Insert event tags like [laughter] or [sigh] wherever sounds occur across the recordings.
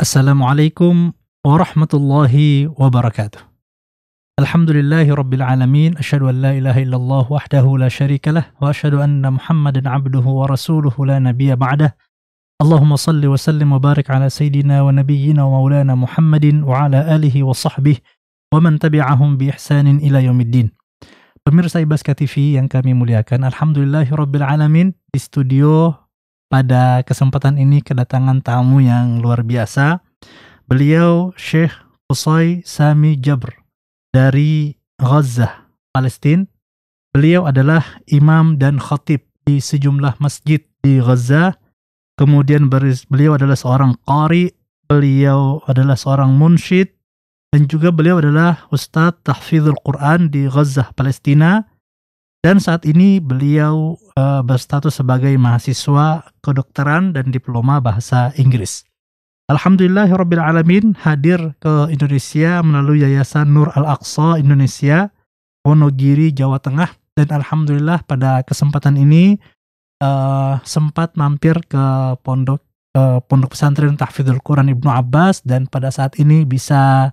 السلام عليكم ورحمة الله وبركاته. الحمد لله رب العالمين، أشهد أن لا إله إلا الله وحده لا شريك له، وأشهد أن محمدا عبده ورسوله لا نبي بعده. اللهم صل وسلم وبارك على سيدنا ونبينا ومولانا محمد وعلى آله وصحبه ومن تبعهم بإحسان إلى يوم الدين. Pemirsa Ibas KTV yang kami muliakan, Alhamdulillahi Rabbil Alamin, di studio Pada kesempatan ini kedatangan tamu yang luar biasa. Beliau Syekh Usai Sami Jabr dari Gaza, Palestine. Beliau adalah imam dan khatib di sejumlah masjid di Gaza. Kemudian beliau adalah seorang qari, beliau adalah seorang munshid, dan juga beliau adalah ustadz tahfidzul Quran di Gaza, Palestina dan saat ini beliau uh, berstatus sebagai mahasiswa kedokteran dan diploma bahasa Inggris. Alhamdulillah, alamin, hadir ke Indonesia melalui Yayasan Nur Al-Aqsa Indonesia, Wonogiri, Jawa Tengah. Dan Alhamdulillah pada kesempatan ini uh, sempat mampir ke pondok uh, pondok pesantren Tahfidul Quran Ibnu Abbas dan pada saat ini bisa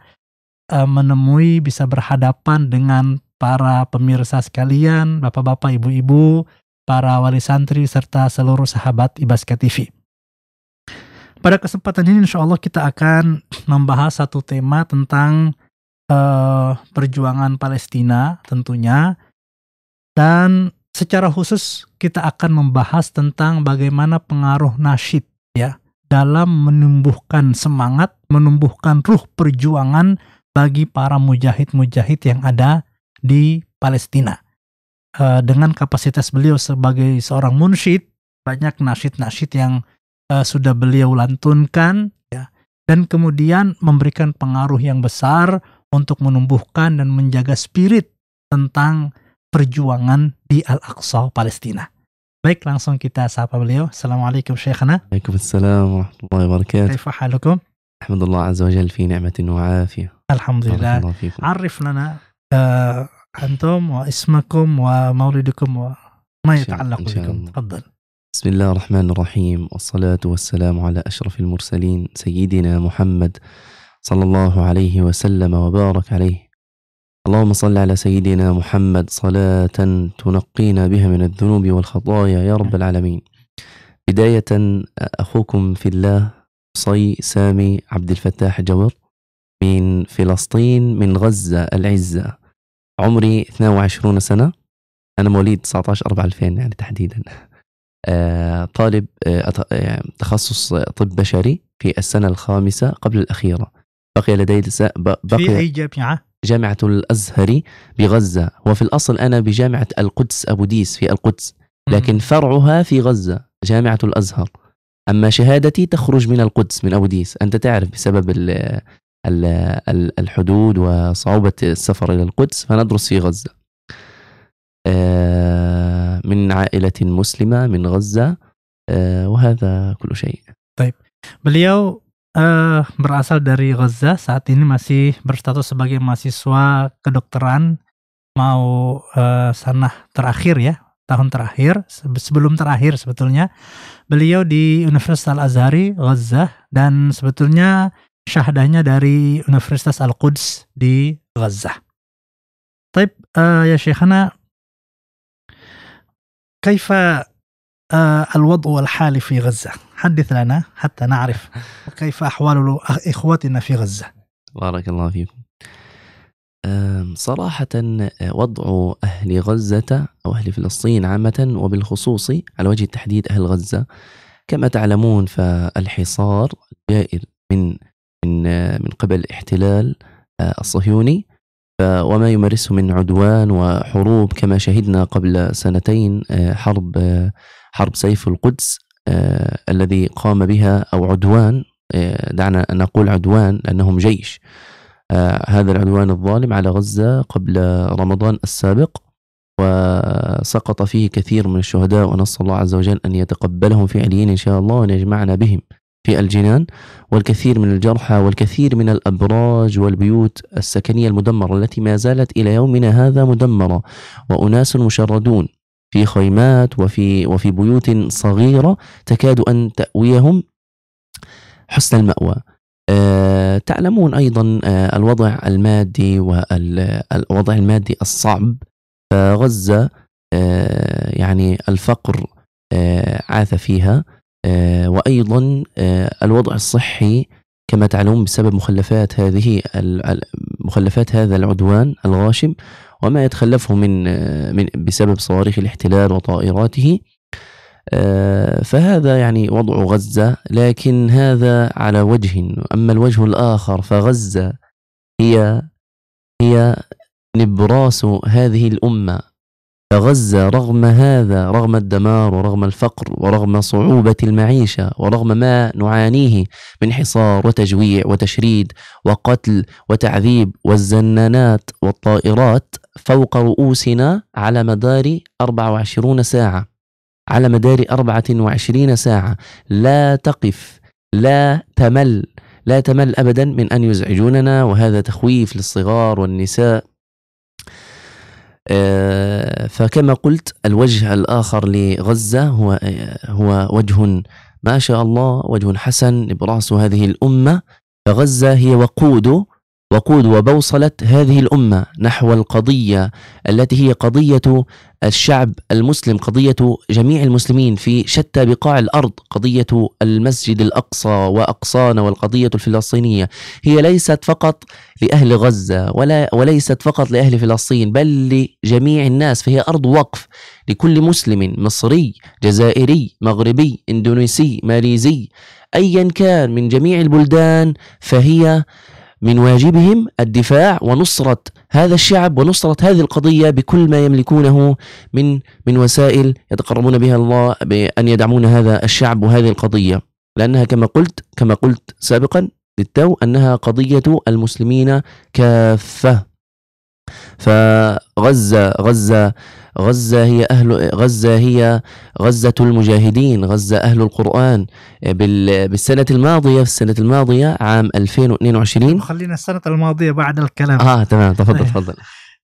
uh, menemui, bisa berhadapan dengan para pemirsa sekalian, bapak-bapak, ibu-ibu, para wali santri, serta seluruh sahabat Ibaska TV. Pada kesempatan ini insya Allah kita akan membahas satu tema tentang uh, perjuangan Palestina tentunya. Dan secara khusus kita akan membahas tentang bagaimana pengaruh nasyid ya dalam menumbuhkan semangat, menumbuhkan ruh perjuangan bagi para mujahid-mujahid yang ada di Palestina. Uh, dengan kapasitas beliau sebagai seorang munshid banyak nasyid-nasyid yang uh, sudah beliau lantunkan ya dan kemudian memberikan pengaruh yang besar untuk menumbuhkan dan menjaga spirit tentang perjuangan di Al-Aqsa Palestina. Baik, langsung kita sapa beliau. Assalamualaikum Syekhana. Waalaikumsalam warahmatullahi wabarakatuh. Kaifa halukum? Alhamdulillah azza wa fi ni'matin wa Alhamdulillah. Arif lana آه، أنتم واسمكم ومولدكم وما يتعلق بكم تفضل بسم الله الرحمن الرحيم والصلاة والسلام على أشرف المرسلين سيدنا محمد صلى الله عليه وسلم وبارك عليه اللهم صل على سيدنا محمد صلاة تنقينا بها من الذنوب والخطايا يا رب العالمين بداية أخوكم في الله صي سامي عبد الفتاح جور من فلسطين من غزة العزة عمري 22 سنة أنا مواليد 19 4 2000 يعني تحديدا [laughs] آه، طالب آه، آه، تخصص طب بشري في السنة الخامسة قبل الأخيرة بقي لدي بقي في أي جامعة؟ جامعة الأزهر بغزة وفي الأصل أنا بجامعة القدس أبو ديس في القدس لكن فرعها في غزة جامعة الأزهر أما شهادتي تخرج من القدس من أبو ديس أنت تعرف بسبب الحدود وصعوبة السفر إلى القدس فندرس في غزة من عائلة مسلمة من غزة وهذا كل شيء طيب beliau uh, berasal dari Gaza saat ini masih berstatus sebagai mahasiswa kedokteran mau uh, sanah terakhir ya tahun terakhir sebelum terakhir sebetulnya beliau di Universitas Al Azhar Gaza dan sebetulnya syahadahnya dari Universitas Al-Quds di Gaza. طيب آه يا شيخنا كيف آه الوضع الحالي في غزة حدث لنا حتى نعرف كيف أحوال إخوتنا في غزة بارك الله فيكم صراحة وضع أهل غزة أو أهل فلسطين عامة وبالخصوص على وجه التحديد أهل غزة كما تعلمون فالحصار الجائر من من من قبل الاحتلال آه، الصهيوني وما يمارسه من عدوان وحروب كما شهدنا قبل سنتين آه، حرب آه، حرب سيف القدس الذي قام بها او عدوان دعنا نقول عدوان لانهم جيش هذا العدوان الظالم على غزه قبل رمضان السابق وسقط فيه كثير من الشهداء ونسال الله عز وجل ان يتقبلهم عليين ان شاء الله وان يجمعنا بهم في الجنان والكثير من الجرحى والكثير من الأبراج والبيوت السكنية المدمرة التي ما زالت إلى يومنا هذا مدمرة وأناس مشردون في خيمات وفي وفي بيوت صغيرة تكاد أن تأويهم حسن المأوى أه تعلمون أيضا أه الوضع المادي والوضع المادي الصعب فغزة آه،, أه يعني الفقر آه، عاث فيها آه، وايضا آه، الوضع الصحي كما تعلمون بسبب مخلفات هذه مخلفات هذا العدوان الغاشم وما يتخلفه من آه، من بسبب صواريخ الاحتلال وطائراته فهذا يعني وضع غزة لكن هذا على وجه أما الوجه الآخر فغزة هي هي نبراس هذه الأمة فغزة رغم هذا رغم الدمار ورغم الفقر ورغم صعوبة المعيشة ورغم ما نعانيه من حصار وتجويع وتشريد وقتل وتعذيب والزنانات والطائرات فوق رؤوسنا على مدار 24 ساعة على مدار 24 ساعة لا تقف لا تمل لا تمل أبدا من أن يزعجوننا وهذا تخويف للصغار والنساء آه، فكما قلت الوجه الآخر لغزة هو آه، هو وجه ما شاء الله وجه حسن برأس هذه الأمة فغزة هي وقود وقود وبوصلة هذه الأمة نحو القضية التي هي قضية الشعب المسلم قضية جميع المسلمين في شتى بقاع الأرض قضية المسجد الأقصى وأقصانا والقضية الفلسطينية هي ليست فقط لأهل غزة ولا وليست فقط لأهل فلسطين بل لجميع الناس فهي أرض وقف لكل مسلم مصري جزائري مغربي إندونيسي ماليزي أيا كان من جميع البلدان فهي من واجبهم الدفاع ونصرة هذا الشعب ونصرة هذه القضية بكل ما يملكونه من من وسائل يتقربون بها الله بأن يدعمون هذا الشعب وهذه القضية لأنها كما قلت كما قلت سابقا للتو أنها قضية المسلمين كافة فغزة غزة غزة هي أهل غزة هي غزة المجاهدين غزة أهل القرآن بال بالسنة الماضية في السنة الماضية عام 2022 خلينا السنة الماضية بعد الكلام آه تمام تفضل تفضل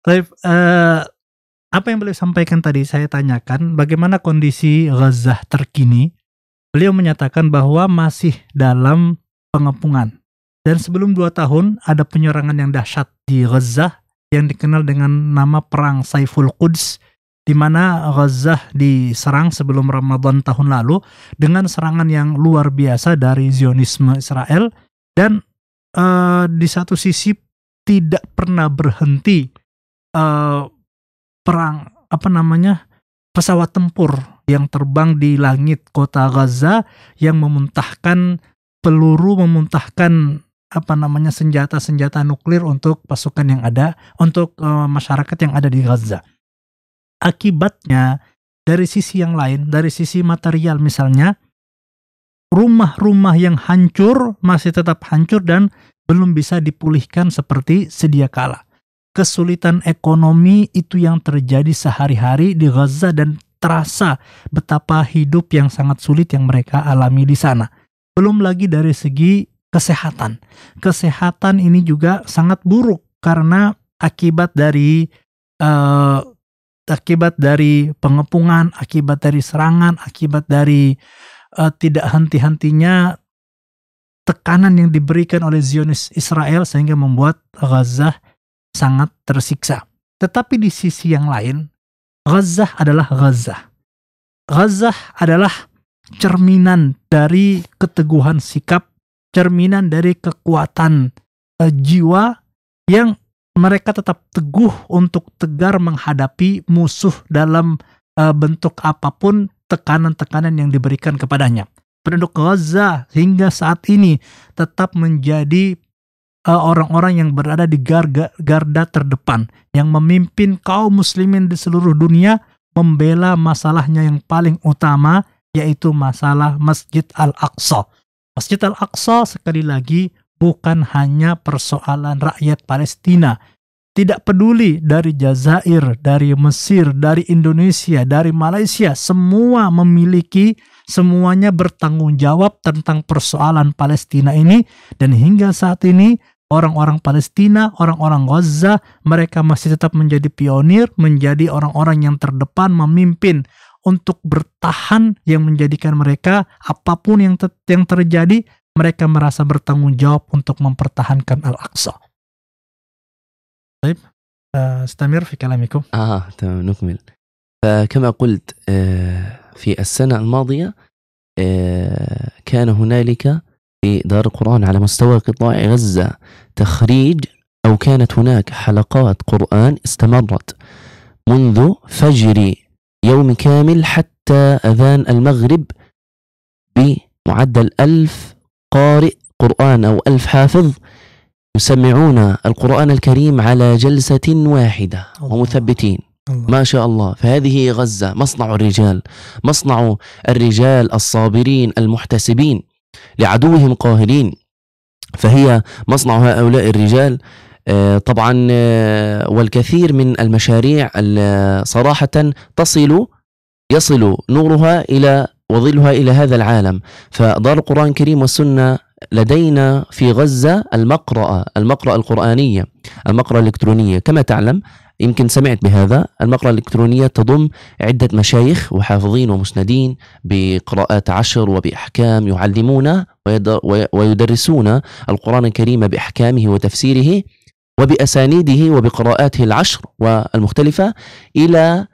طيب آه, apa yang beliau sampaikan tadi saya tanyakan bagaimana kondisi Gaza terkini beliau menyatakan bahwa masih dalam pengepungan dan sebelum dua tahun ada penyerangan yang dahsyat di Gaza yang dikenal dengan nama Perang Saiful Quds di mana Gaza diserang sebelum Ramadan tahun lalu dengan serangan yang luar biasa dari Zionisme Israel dan uh, di satu sisi tidak pernah berhenti uh, perang apa namanya pesawat tempur yang terbang di langit kota Gaza yang memuntahkan peluru memuntahkan apa namanya senjata-senjata nuklir untuk pasukan yang ada untuk uh, masyarakat yang ada di Gaza. Akibatnya dari sisi yang lain, dari sisi material misalnya rumah-rumah yang hancur masih tetap hancur dan belum bisa dipulihkan seperti sedia kala. Kesulitan ekonomi itu yang terjadi sehari-hari di Gaza dan terasa betapa hidup yang sangat sulit yang mereka alami di sana. Belum lagi dari segi kesehatan. Kesehatan ini juga sangat buruk karena akibat dari uh, akibat dari pengepungan, akibat dari serangan, akibat dari uh, tidak henti-hentinya tekanan yang diberikan oleh Zionis Israel sehingga membuat Gaza sangat tersiksa. Tetapi di sisi yang lain, Gaza adalah Gaza. Gaza adalah cerminan dari keteguhan sikap cerminan dari kekuatan uh, jiwa yang mereka tetap teguh untuk tegar menghadapi musuh dalam uh, bentuk apapun tekanan-tekanan yang diberikan kepadanya. Penduduk Gaza hingga saat ini tetap menjadi eh, orang-orang yang berada di garda, garda terdepan yang memimpin kaum muslimin di seluruh dunia membela masalahnya yang paling utama yaitu masalah Masjid Al-Aqsa. Masjid Al-Aqsa sekali lagi bukan hanya persoalan rakyat Palestina. Tidak peduli dari Jazair, dari Mesir, dari Indonesia, dari Malaysia, semua memiliki, semuanya bertanggung jawab tentang persoalan Palestina ini. Dan hingga saat ini orang-orang Palestina, orang-orang Gaza, mereka masih tetap menjadi pionir, menjadi orang-orang yang terdepan memimpin untuk bertahan yang menjadikan mereka apapun yang, ter yang terjadi mereka merasa bertanggung jawab untuk mempertahankan Al-Aqsa. طيب استمر في كلامكم اه تمام نكمل فكما قلت آه، في السنة الماضية آه، كان هنالك في دار القرآن على مستوى قطاع غزة تخريج أو كانت هناك حلقات قرآن استمرت منذ فجر يوم كامل حتى أذان المغرب بمعدل ألف قارئ قرآن أو ألف حافظ يسمعون القرآن الكريم على جلسة واحدة ومثبتين ما شاء الله فهذه غزة مصنع الرجال مصنع الرجال الصابرين المحتسبين لعدوهم قاهرين فهي مصنع هؤلاء الرجال آه، طبعا آه، والكثير من المشاريع صراحة تصل يصل نورها إلى وظلها إلى هذا العالم فدار القرآن الكريم والسنة لدينا في غزة المقرأة المقرأة القرآنية المقرأة الإلكترونية كما تعلم يمكن سمعت بهذا المقرأة الإلكترونية تضم عدة مشايخ وحافظين ومسندين بقراءات عشر وبأحكام يعلمون ويدرسون القرآن الكريم بأحكامه وتفسيره وبأسانيده وبقراءاته العشر والمختلفة إلى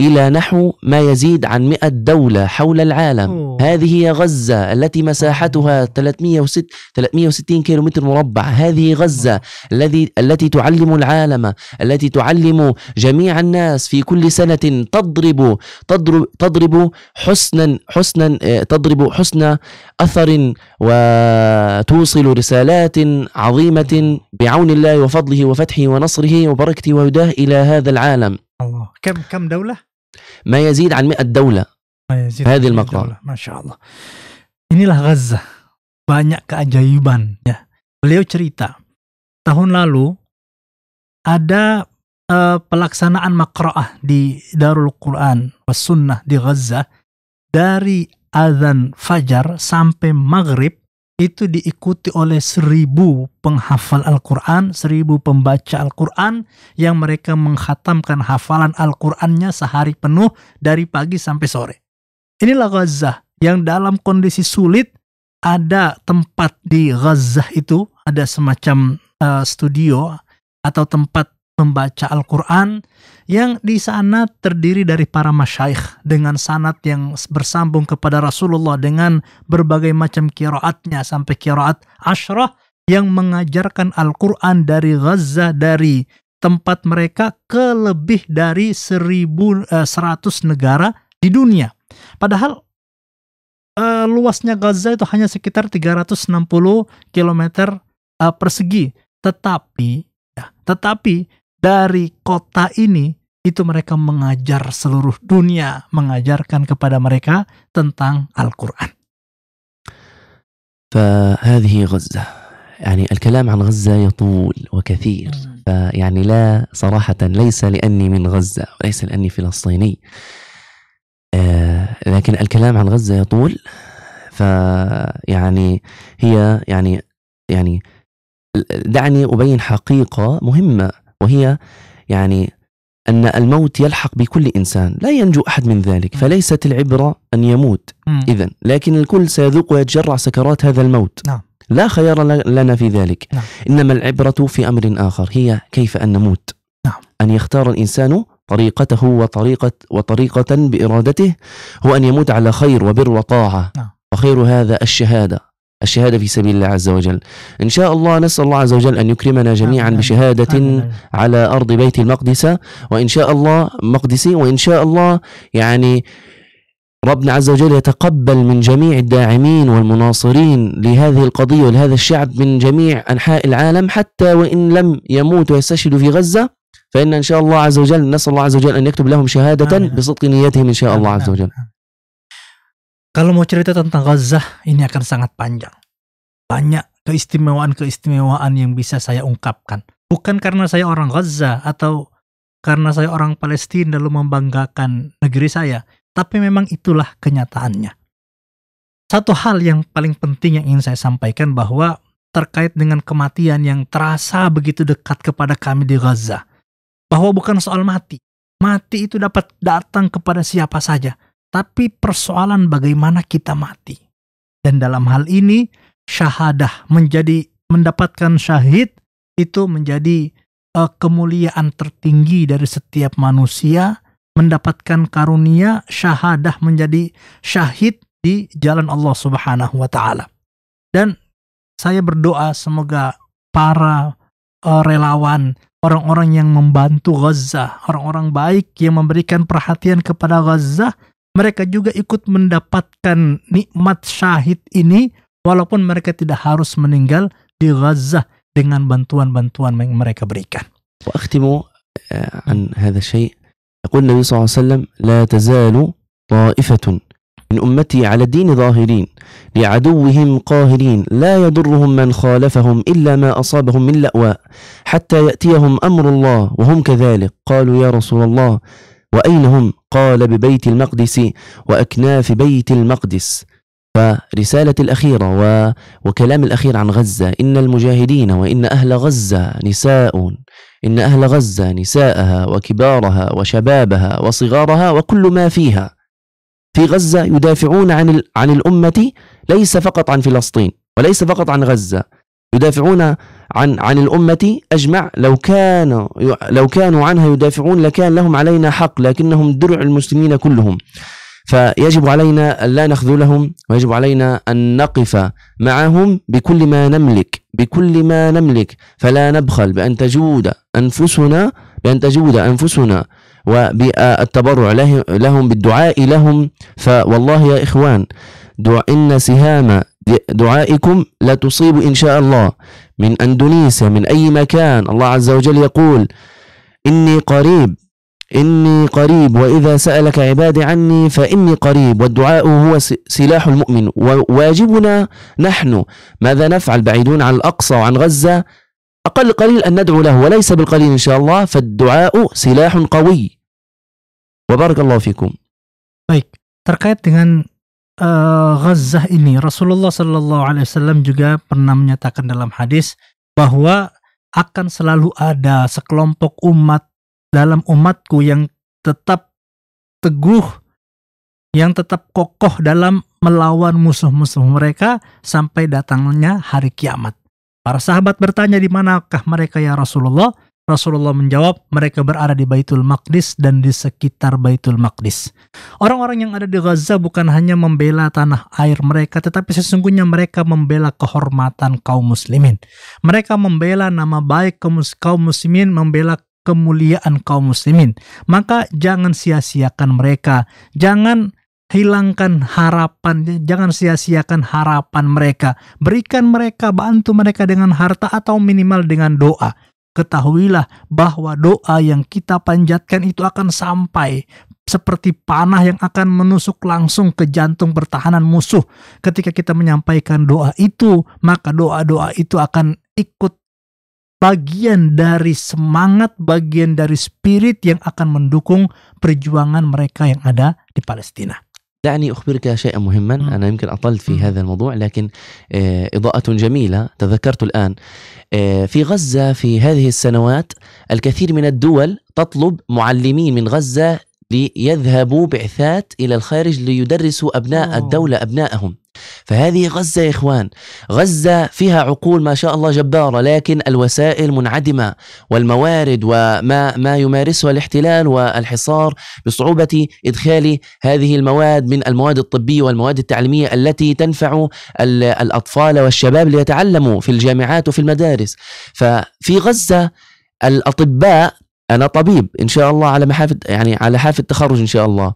إلى نحو ما يزيد عن 100 دولة حول العالم أوه. هذه هي غزة التي مساحتها 306 360 كيلومتر مربع هذه غزة الذي التي تعلم العالم التي تعلم جميع الناس في كل سنة تضرب تضرب تضرب حسنا حسنا آه، تضرب حسن أثر وتوصل رسالات عظيمة بعون الله وفضله وفتحه ونصره وبركته وهداه إلى هذا العالم الله كم كم دولة؟ ما يزيد عن 100 دولة ما يزيد هذه المقالة ما شاء الله inilah Gaza banyak keajaiban ya beliau cerita tahun lalu ada uh, pelaksanaan makroah di Darul Quran was Sunnah di Gaza dari azan fajar sampai maghrib itu diikuti oleh seribu penghafal Al-Quran, seribu pembaca Al-Quran yang mereka menghatamkan hafalan Al-Qurannya sehari penuh dari pagi sampai sore. Inilah Gaza yang dalam kondisi sulit ada tempat di Gaza itu, ada semacam uh, studio atau tempat membaca Al-Quran yang di sana terdiri dari para masyaikh dengan sanat yang bersambung kepada Rasulullah dengan berbagai macam kiroatnya sampai kiroat ashrah yang mengajarkan Al-Quran dari Gaza dari tempat mereka ke lebih dari 1.100 eh, negara di dunia. Padahal uh, luasnya Gaza itu hanya sekitar 360 km uh, persegi. Tetapi, ya, tetapi dari kota ini itu mereka mengajar seluruh dunia mengajarkan kepada mereka tentang Al-Qur'an. فهذه غزة يعني الكلام عن غزة يطول وكثير فيعني لا صراحة ليس لأني من غزة وليس لأني فلسطيني آه، لكن الكلام عن غزة يطول فيعني هي يعني يعني دعني أبين حقيقة مهمة وهي يعني أن الموت يلحق بكل إنسان لا ينجو أحد من ذلك فليست العبرة أن يموت إذا لكن الكل سيذوق ويتجرع سكرات هذا الموت نعم. لا خيار لنا في ذلك نعم. إنما العبرة في أمر آخر هي كيف أن نموت نعم. أن يختار الإنسان طريقته وطريقة وطريقة بإرادته هو أن يموت على خير وبر وطاعة نعم. وخير هذا الشهادة الشهادة في سبيل الله عز وجل إن شاء الله نسأل الله عز وجل أن يكرمنا جميعا بشهادة على أرض بيت المقدس وإن شاء الله مقدسي وإن شاء الله يعني ربنا عز وجل يتقبل من جميع الداعمين والمناصرين لهذه القضية ولهذا الشعب من جميع أنحاء العالم حتى وإن لم يموت ويستشهد في غزة فإن إن شاء الله عز وجل نسأل الله عز وجل أن يكتب لهم شهادة بصدق نيتهم إن شاء الله عز وجل Kalau mau cerita tentang Gaza, ini akan sangat panjang. Banyak keistimewaan-keistimewaan yang bisa saya ungkapkan. Bukan karena saya orang Gaza atau karena saya orang Palestina lalu membanggakan negeri saya, tapi memang itulah kenyataannya. Satu hal yang paling penting yang ingin saya sampaikan bahwa terkait dengan kematian yang terasa begitu dekat kepada kami di Gaza, bahwa bukan soal mati. Mati itu dapat datang kepada siapa saja tapi persoalan bagaimana kita mati. Dan dalam hal ini syahadah menjadi mendapatkan syahid itu menjadi uh, kemuliaan tertinggi dari setiap manusia mendapatkan karunia syahadah menjadi syahid di jalan Allah Subhanahu wa taala. Dan saya berdoa semoga para uh, relawan, orang-orang yang membantu Gaza, orang-orang baik yang memberikan perhatian kepada Gaza mereka juga ikut mendapatkan nikmat syahid ini walaupun mereka tidak harus meninggal di Gaza dengan bantuan-bantuan yang mereka berikan. وأختم آه، عن هذا الشيء يقول النبي صلى الله عليه وسلم لا تزال طائفة من أمتي على الدين ظاهرين لعدوهم قاهرين لا يضرهم من خالفهم إلا ما أصابهم من لأواء حتى يأتيهم أمر الله وهم كذلك قالوا يا رسول الله وأين هم؟ قال ببيت المقدس وأكناف بيت المقدس فرسالة الأخيرة و... وكلام الأخير عن غزة إن المجاهدين وإن أهل غزة نساء إن أهل غزة نساءها وكبارها وشبابها وصغارها وكل ما فيها في غزة يدافعون عن, ال... عن الأمة ليس فقط عن فلسطين وليس فقط عن غزة يدافعون عن عن الأمة أجمع لو كانوا لو كانوا عنها يدافعون لكان لهم علينا حق لكنهم درع المسلمين كلهم فيجب علينا أن لا نخذلهم ويجب علينا أن نقف معهم بكل ما نملك بكل ما نملك فلا نبخل بأن تجود أنفسنا بأن تجود أنفسنا وبالتبرع لهم بالدعاء لهم فوالله يا إخوان دع إن سهام دعائكم لا تصيب إن شاء الله من أندونيسيا من أي مكان الله عز وجل يقول إني قريب إني قريب وإذا سألك عبادي عني فإني قريب والدعاء هو سلاح المؤمن وواجبنا نحن ماذا نفعل بعيدون عن الأقصى وعن غزة أقل قليل أن ندعو له وليس بالقليل إن شاء الله فالدعاء سلاح قوي وبارك الله فيكم طيب terkait dengan uh, eh, Ghazah ini Rasulullah Shallallahu Alaihi Wasallam juga pernah menyatakan dalam hadis bahwa akan selalu ada sekelompok umat dalam umatku yang tetap teguh, yang tetap kokoh dalam melawan musuh-musuh mereka sampai datangnya hari kiamat. Para sahabat bertanya di manakah mereka ya Rasulullah? Rasulullah menjawab, mereka berada di Baitul Maqdis dan di sekitar Baitul Maqdis. Orang-orang yang ada di Gaza bukan hanya membela tanah air mereka, tetapi sesungguhnya mereka membela kehormatan kaum muslimin. Mereka membela nama baik kaum muslimin, membela kemuliaan kaum muslimin. Maka jangan sia-siakan mereka. Jangan hilangkan harapan, jangan sia-siakan harapan mereka. Berikan mereka, bantu mereka dengan harta atau minimal dengan doa ketahuilah bahwa doa yang kita panjatkan itu akan sampai seperti panah yang akan menusuk langsung ke jantung pertahanan musuh. Ketika kita menyampaikan doa itu, maka doa-doa itu akan ikut bagian dari semangat, bagian dari spirit yang akan mendukung perjuangan mereka yang ada di Palestina. دعني أخبرك شيئا مهما أنا يمكن أطلت في هذا الموضوع لكن آه، إضاءة جميلة تذكرت الآن آه، في غزة في هذه السنوات الكثير من الدول تطلب معلمين من غزة ليذهبوا بعثات إلى الخارج ليدرسوا أبناء الدولة أبنائهم فهذه غزة يا إخوان غزة فيها عقول ما شاء الله جبارة لكن الوسائل منعدمة والموارد وما ما يمارسها الاحتلال والحصار بصعوبة إدخال هذه المواد من المواد الطبية والمواد التعليمية التي تنفع الأطفال والشباب ليتعلموا في الجامعات وفي المدارس ففي غزة الأطباء أنا طبيب إن شاء الله على محافة يعني على حافة التخرج إن شاء الله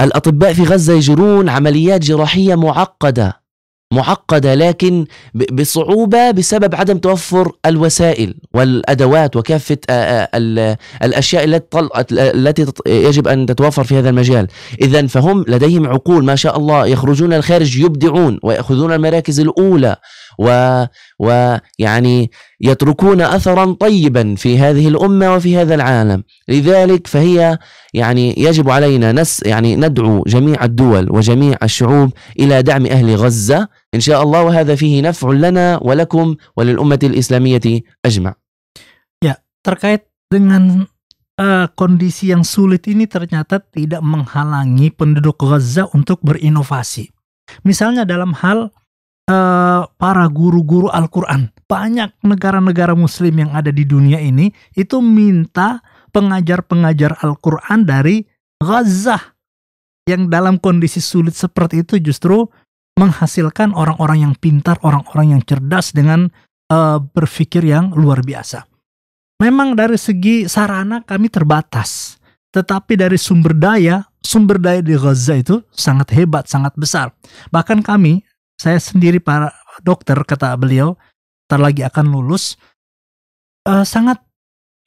الأطباء في غزة يجرون عمليات جراحية معقدة معقدة لكن بصعوبة بسبب عدم توفر الوسائل والأدوات وكافة الأشياء التي يجب أن تتوفر في هذا المجال إذا فهم لديهم عقول ما شاء الله يخرجون الخارج يبدعون ويأخذون المراكز الأولى و ويعني يتركون اثرا طيبا في هذه الامه وفي هذا العالم لذلك فهي يعني يجب علينا نس يعني ندعو جميع الدول وجميع الشعوب الى دعم اهل غزه ان شاء الله وهذا فيه نفع لنا ولكم وللامه الاسلاميه اجمع يا terkait dengan uh, kondisi yang sulit ini ternyata tidak menghalangi penduduk Gaza untuk berinovasi. Misalnya dalam hal uh, para guru-guru Al-Quran. Banyak negara-negara Muslim yang ada di dunia ini itu minta pengajar-pengajar Al-Quran dari Gaza yang dalam kondisi sulit seperti itu justru menghasilkan orang-orang yang pintar, orang-orang yang cerdas dengan uh, berpikir yang luar biasa. Memang dari segi sarana kami terbatas, tetapi dari sumber daya, sumber daya di Gaza itu sangat hebat, sangat besar. Bahkan kami saya sendiri para dokter kata beliau tar lagi akan lulus uh, sangat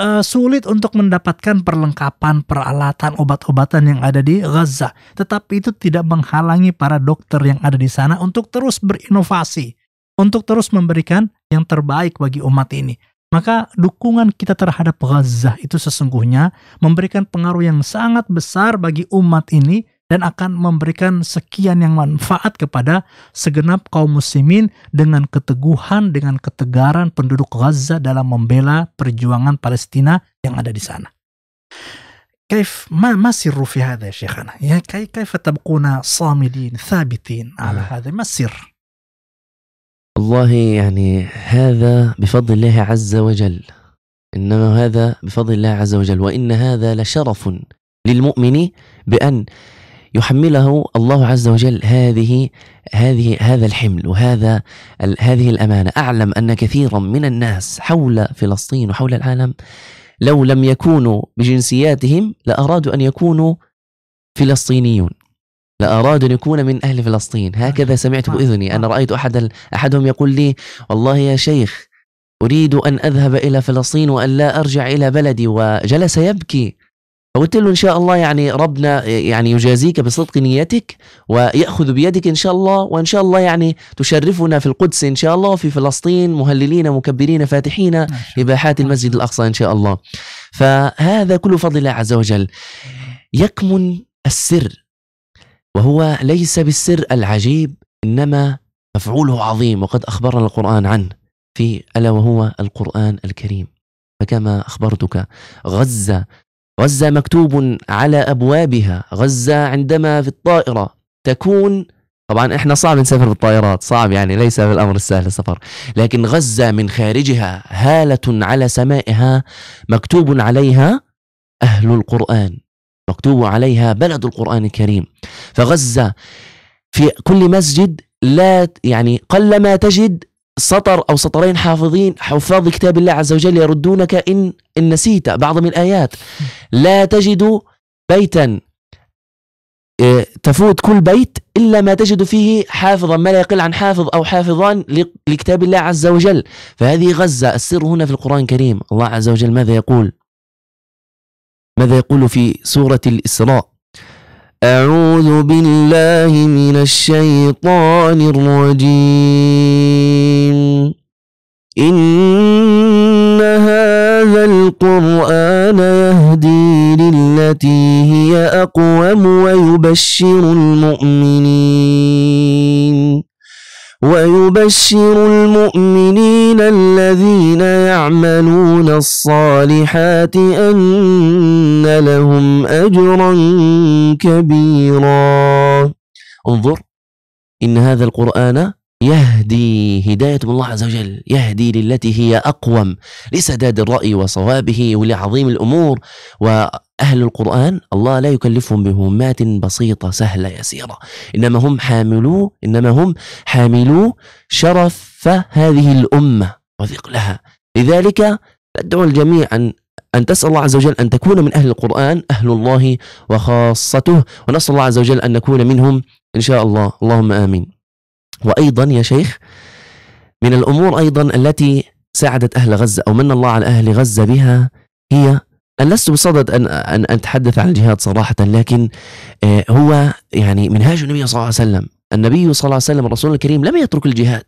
uh, sulit untuk mendapatkan perlengkapan peralatan obat-obatan yang ada di Gaza tetapi itu tidak menghalangi para dokter yang ada di sana untuk terus berinovasi untuk terus memberikan yang terbaik bagi umat ini maka dukungan kita terhadap Gaza itu sesungguhnya memberikan pengaruh yang sangat besar bagi umat ini dan akan memberikan sekian yang manfaat kepada segenap kaum muslimin dengan keteguhan, dengan ketegaran penduduk Gaza dalam membela perjuangan Palestina yang ada di sana. كيف ما ما سر في هذا يا شيخنا؟ يعني كيف تبقون صامدين ثابتين على هذا؟ ما السر؟ والله يعني هذا بفضل الله عز وجل انما هذا بفضل الله عز وجل وان هذا لشرف للمؤمن بان يحمله الله عز وجل هذه هذه هذا الحمل وهذا هذه الامانه، اعلم ان كثيرا من الناس حول فلسطين وحول العالم لو لم يكونوا بجنسياتهم لارادوا ان يكونوا فلسطينيون. لارادوا ان يكون من اهل فلسطين، هكذا سمعت باذني، انا رايت احد احدهم يقول لي: والله يا شيخ اريد ان اذهب الى فلسطين وان لا ارجع الى بلدي، وجلس يبكي فقلت له ان شاء الله يعني ربنا يعني يجازيك بصدق نيتك وياخذ بيدك ان شاء الله وان شاء الله يعني تشرفنا في القدس ان شاء الله في فلسطين مهللين مكبرين فاتحين اباحات المسجد الاقصى ان شاء الله. فهذا كله فضل الله عز وجل. يكمن السر وهو ليس بالسر العجيب انما مفعوله عظيم وقد اخبرنا القران عنه في الا وهو القران الكريم. فكما اخبرتك غزه غزة مكتوب على أبوابها غزة عندما في الطائرة تكون طبعا احنا صعب نسافر بالطائرات صعب يعني ليس بالامر السهل السفر لكن غزة من خارجها هالة على سمائها مكتوب عليها أهل القرآن مكتوب عليها بلد القرآن الكريم فغزة في كل مسجد لا يعني قلما تجد سطر أو سطرين حافظين حفاظ كتاب الله عز وجل يردونك إن, إن نسيت بعض من الآيات لا تجد بيتا آه، تفوت كل بيت إلا ما تجد فيه حافظا ما لا يقل عن حافظ أو حافظان لكتاب الله عز وجل فهذه غزة السر هنا في القرآن الكريم الله عز وجل ماذا يقول ماذا يقول في سورة الإسراء أعوذ بالله من الشيطان الرجيم إن هذا القرآن يهدي للتي هي أقوم ويبشر المؤمنين ويبشر المؤمنين الذين يعملون الصالحات أن لهم أجرا كبيرا انظر إن هذا القرآن يهدي هداية من الله عز وجل يهدي للتي هي أقوم لسداد الرأي وصوابه ولعظيم الأمور و أهل القرآن الله لا يكلفهم بهمات بسيطة سهلة يسيرة إنما هم حاملو إنما هم حاملو شرف هذه الأمة وثقلها لذلك أدعو الجميع أن أن تسأل الله عز وجل أن تكون من أهل القرآن أهل الله وخاصته ونسأل الله عز وجل أن نكون منهم إن شاء الله اللهم آمين وأيضا يا شيخ من الأمور أيضا التي ساعدت أهل غزة أو من الله على أهل غزة بها هي أنا لست بصدد أن أن أتحدث عن الجهاد صراحة لكن آه، هو يعني منهاج النبي صلى الله عليه وسلم النبي صلى الله عليه وسلم الرسول الكريم لم يترك الجهاد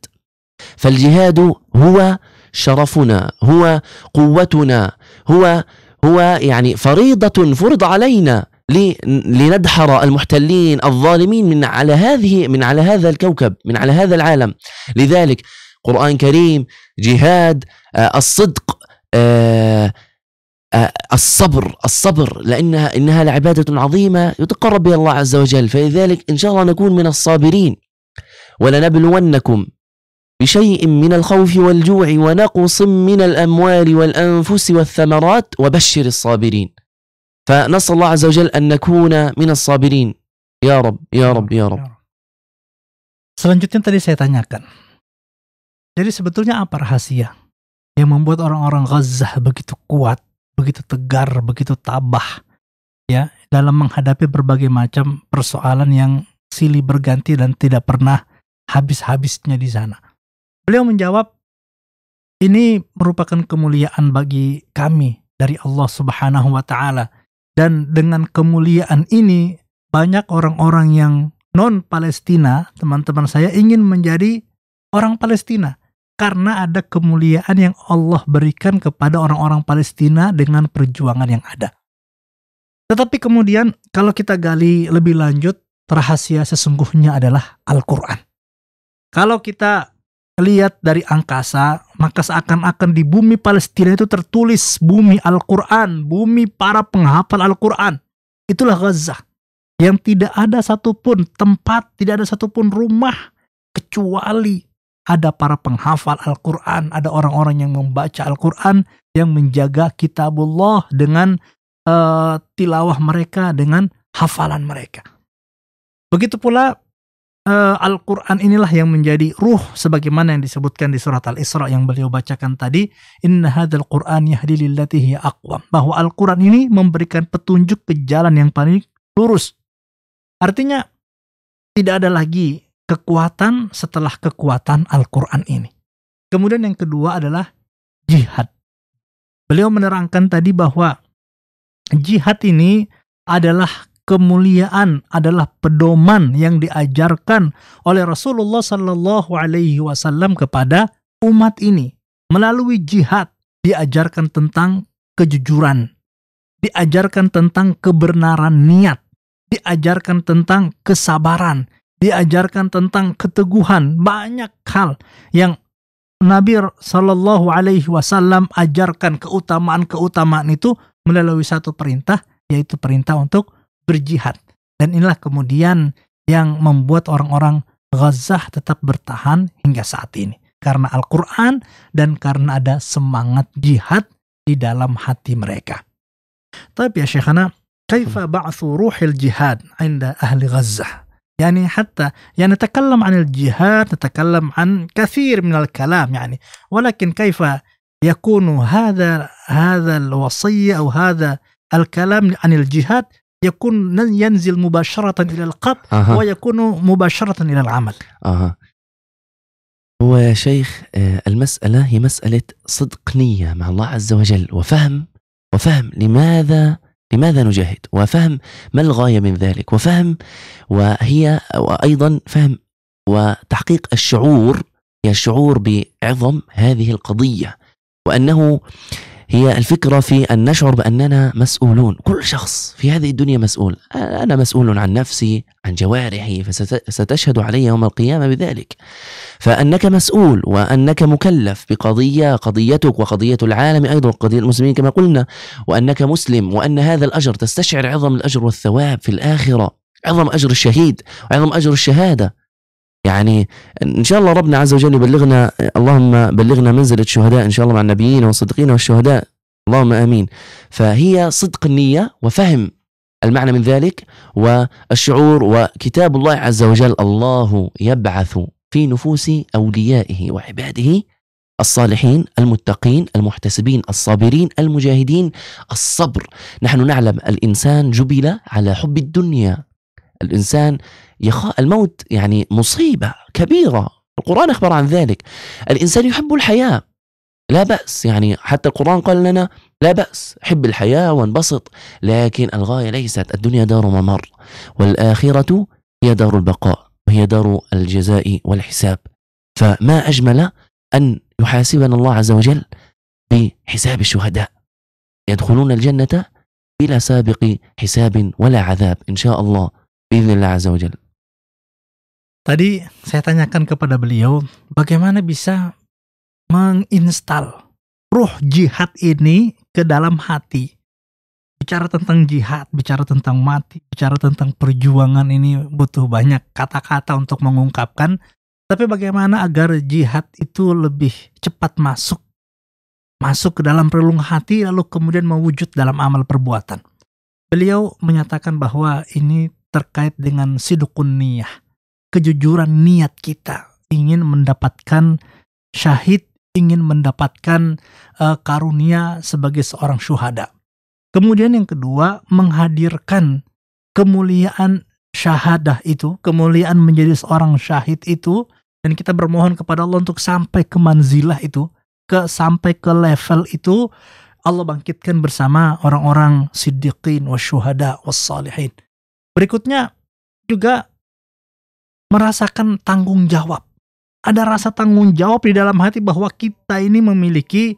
فالجهاد هو شرفنا هو قوتنا هو هو يعني فريضة فرض علينا لندحر المحتلين الظالمين من على هذه من على هذا الكوكب من على هذا العالم لذلك قرآن كريم جهاد آه، الصدق آه، آه، الصبر الصبر لانها انها لعباده عظيمه يتقرب بها الله عز وجل فلذلك ان شاء الله نكون من الصابرين ولنبلونكم بشيء من الخوف والجوع ونقص من الاموال والانفس والثمرات وبشر الصابرين فنسال الله عز وجل ان نكون من الصابرين يا رب يا رب يا رب Selanjutnya tadi saya tanyakan. Jadi sebetulnya apa rahasia yang membuat orang-orang Gaza begitu kuat begitu tegar, begitu tabah ya dalam menghadapi berbagai macam persoalan yang silih berganti dan tidak pernah habis-habisnya di sana. Beliau menjawab, ini merupakan kemuliaan bagi kami dari Allah Subhanahu wa taala dan dengan kemuliaan ini banyak orang-orang yang non Palestina, teman-teman saya ingin menjadi orang Palestina karena ada kemuliaan yang Allah berikan kepada orang-orang Palestina dengan perjuangan yang ada. Tetapi kemudian kalau kita gali lebih lanjut, rahasia sesungguhnya adalah Al-Quran. Kalau kita lihat dari angkasa, maka seakan-akan di bumi Palestina itu tertulis bumi Al-Quran, bumi para penghafal Al-Quran. Itulah Gaza. Yang tidak ada satupun tempat, tidak ada satupun rumah, kecuali ada para penghafal Al-Quran, ada orang-orang yang membaca Al-Quran, yang menjaga kitabullah dengan uh, tilawah mereka, dengan hafalan mereka. Begitu pula uh, Al-Quran inilah yang menjadi ruh sebagaimana yang disebutkan di surat Al-Isra yang beliau bacakan tadi. Inna hadal Quran yahdi lillatihi aqwam. Bahwa Al-Quran ini memberikan petunjuk ke jalan yang paling lurus. Artinya tidak ada lagi kekuatan setelah kekuatan Al-Quran ini. Kemudian yang kedua adalah jihad. Beliau menerangkan tadi bahwa jihad ini adalah kemuliaan, adalah pedoman yang diajarkan oleh Rasulullah Sallallahu Alaihi Wasallam kepada umat ini. Melalui jihad diajarkan tentang kejujuran, diajarkan tentang kebenaran niat, diajarkan tentang kesabaran, diajarkan tentang keteguhan banyak hal yang Nabi Shallallahu Alaihi Wasallam ajarkan keutamaan-keutamaan itu melalui satu perintah yaitu perintah untuk berjihad dan inilah kemudian yang membuat orang-orang Gaza tetap bertahan hingga saat ini karena Al-Quran dan karena ada semangat jihad di dalam hati mereka. Tapi ya Syekhana, kaifa ba'thu ruhil jihad inda ahli Gaza? يعني حتى يعني نتكلم عن الجهاد نتكلم عن كثير من الكلام يعني ولكن كيف يكون هذا هذا الوصية أو هذا الكلام عن الجهاد يكون ينزل مباشرة إلى القبر أه. ويكون مباشرة إلى العمل أه. هو يا شيخ آه، المسألة هي مسألة صدق نية مع الله عز وجل وفهم وفهم لماذا لماذا نجاهد وفهم ما الغاية من ذلك وفهم وهي وأيضا فهم وتحقيق الشعور هي الشعور بعظم هذه القضية وأنه هي الفكرة في أن نشعر بأننا مسؤولون كل شخص في هذه الدنيا مسؤول أنا مسؤول عن نفسي عن جوارحي فستشهد علي يوم القيامة بذلك فأنك مسؤول وأنك مكلف بقضية قضيتك وقضية العالم أيضا قضية المسلمين كما قلنا وأنك مسلم وأن هذا الأجر تستشعر عظم الأجر والثواب في الآخرة عظم أجر الشهيد وعظم أجر الشهادة يعني ان شاء الله ربنا عز وجل يبلغنا اللهم بلغنا منزله الشهداء ان شاء الله مع النبيين والصديقين والشهداء اللهم امين فهي صدق النيه وفهم المعنى من ذلك والشعور وكتاب الله عز وجل الله يبعث في نفوس اوليائه وعباده الصالحين المتقين المحتسبين الصابرين المجاهدين الصبر نحن نعلم الانسان جبل على حب الدنيا الانسان يخاء الموت يعني مصيبة كبيرة القرآن أخبر عن ذلك الإنسان يحب الحياة لا بأس يعني حتى القرآن قال لنا لا بأس حب الحياة وانبسط لكن الغاية ليست الدنيا دار ممر والآخرة هي دار البقاء وهي دار الجزاء والحساب فما أجمل أن يحاسبنا الله عز وجل بحساب الشهداء يدخلون الجنة بلا سابق حساب ولا عذاب إن شاء الله بإذن الله عز وجل Tadi saya tanyakan kepada beliau bagaimana bisa menginstal ruh jihad ini ke dalam hati. Bicara tentang jihad, bicara tentang mati, bicara tentang perjuangan ini butuh banyak kata-kata untuk mengungkapkan. Tapi bagaimana agar jihad itu lebih cepat masuk masuk ke dalam relung hati lalu kemudian mewujud dalam amal perbuatan. Beliau menyatakan bahwa ini terkait dengan sidukun niyah kejujuran niat kita ingin mendapatkan syahid, ingin mendapatkan uh, karunia sebagai seorang syuhada. Kemudian yang kedua, menghadirkan kemuliaan syahadah itu, kemuliaan menjadi seorang syahid itu dan kita bermohon kepada Allah untuk sampai ke manzilah itu, ke sampai ke level itu Allah bangkitkan bersama orang-orang siddiqin wa salihin Berikutnya juga merasakan tanggung jawab. Ada rasa tanggung jawab di dalam hati bahwa kita ini memiliki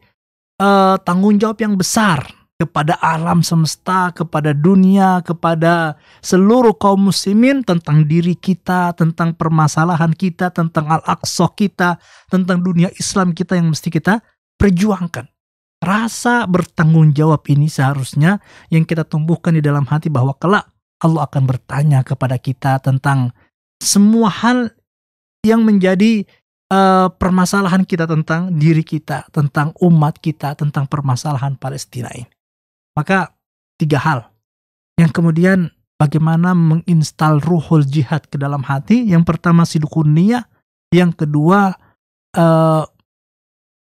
uh, tanggung jawab yang besar kepada alam semesta, kepada dunia, kepada seluruh kaum muslimin tentang diri kita, tentang permasalahan kita, tentang al-aqsa kita, tentang dunia Islam kita yang mesti kita perjuangkan. Rasa bertanggung jawab ini seharusnya yang kita tumbuhkan di dalam hati bahwa kelak Allah akan bertanya kepada kita tentang semua hal yang menjadi uh, permasalahan kita tentang diri kita, tentang umat kita, tentang permasalahan Palestina ini. Maka tiga hal yang kemudian bagaimana menginstal ruhul jihad ke dalam hati. Yang pertama silukunia yang kedua uh,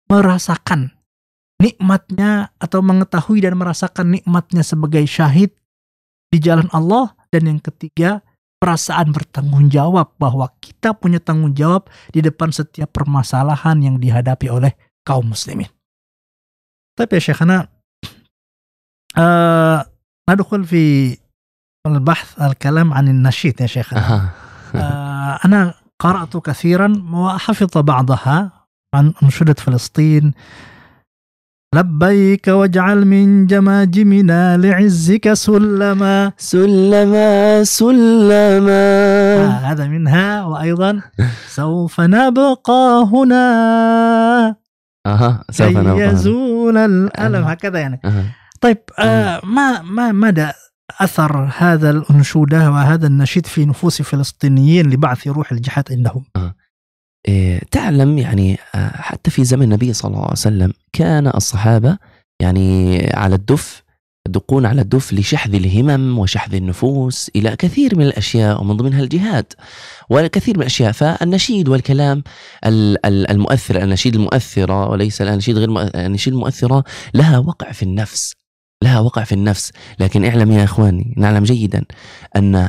merasakan nikmatnya atau mengetahui dan merasakan nikmatnya sebagai syahid di jalan Allah dan yang ketiga perasaan bertanggung jawab bahwa kita punya tanggung jawab di depan setiap permasalahan yang dihadapi oleh kaum muslimin. Tapi ya Syekhana, uh, [clears throat] eh, ندخل al-kalam الكلام عن النشيد يا شيخنا آه أنا قرأت كثيرا وحفظ بعضها عن أنشدة فلسطين لبيك واجعل من جماجمنا لعزك سلما سلما سلما آه هذا منها وأيضا سوف نبقى هنا أها سوف نبقى هنا يزول الألم هكذا يعني أه. طيب آه ما ما مدى أثر هذا الأنشودة وهذا النشيد في نفوس الفلسطينيين لبعث روح الجهاد عندهم؟ أه. إيه، تعلم يعني آه، حتى في زمن النبي صلى الله عليه وسلم كان الصحابه يعني على الدف يدقون على الدف لشحذ الهمم وشحذ النفوس الى كثير من الاشياء ومن ضمنها الجهاد وكثير من الاشياء فالنشيد والكلام المؤثر الاناشيد المؤثره وليس الاناشيد غير الاناشيد المؤثره لها وقع في النفس لها وقع في النفس لكن اعلم يا اخواني نعلم جيدا ان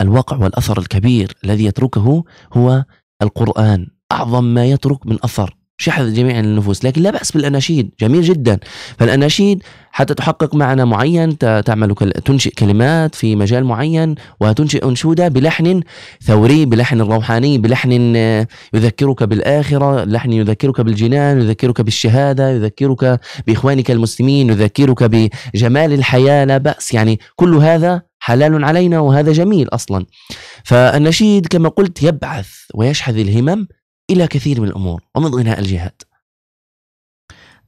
الوقع والاثر الكبير الذي يتركه هو القرآن أعظم ما يترك من أثر شحذ جميع النفوس لكن لا بأس بالأناشيد جميل جدا فالأناشيد حتى تحقق معنى معين تعمل تنشئ كلمات في مجال معين وتنشئ أنشودة بلحن ثوري بلحن روحاني بلحن آه، يذكرك بالآخرة لحن يذكرك بالجنان يذكرك بالشهادة يذكرك بإخوانك المسلمين يذكرك بجمال الحياة لا بأس يعني كل هذا حلال علينا وهذا جميل اصلا فالنشيد كما قلت يبعث ويشحذ الهمم إلى كثير من الأمور ومن ضمنها الجهاد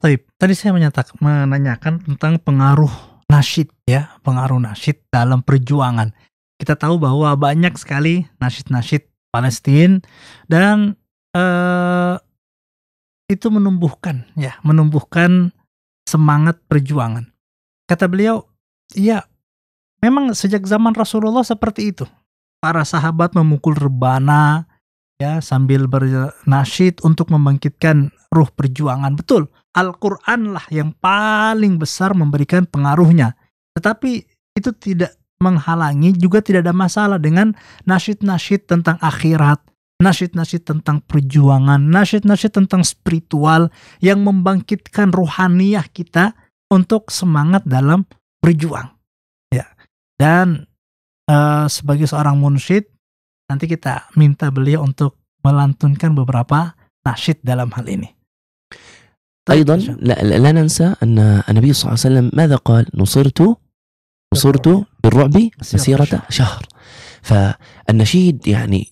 طيب tadi saya menyatakan menanyakan tentang pengaruh nasyid ya pengaruh nasyid dalam perjuangan kita tahu bahwa banyak sekali nasyid-nasyid Palestine dan eh, itu menumbuhkan ya menumbuhkan semangat perjuangan kata beliau ya memang sejak zaman Rasulullah seperti itu. Para sahabat memukul rebana ya sambil bernasyid untuk membangkitkan ruh perjuangan. Betul, Al-Qur'an lah yang paling besar memberikan pengaruhnya. Tetapi itu tidak menghalangi juga tidak ada masalah dengan nasyid-nasyid tentang akhirat, nasyid-nasyid tentang perjuangan, nasyid-nasyid tentang spiritual yang membangkitkan rohaniah kita untuk semangat dalam berjuang. Dan uh, sebagai seorang munsyid, nanti kita minta beliau untuk melantunkan beberapa nasyid dalam hal ini. أيضا لا, لا ننسى أن النبي صلى الله عليه وسلم ماذا قال نصرت نصرت بالرعب مسيرة شهر فالنشيد يعني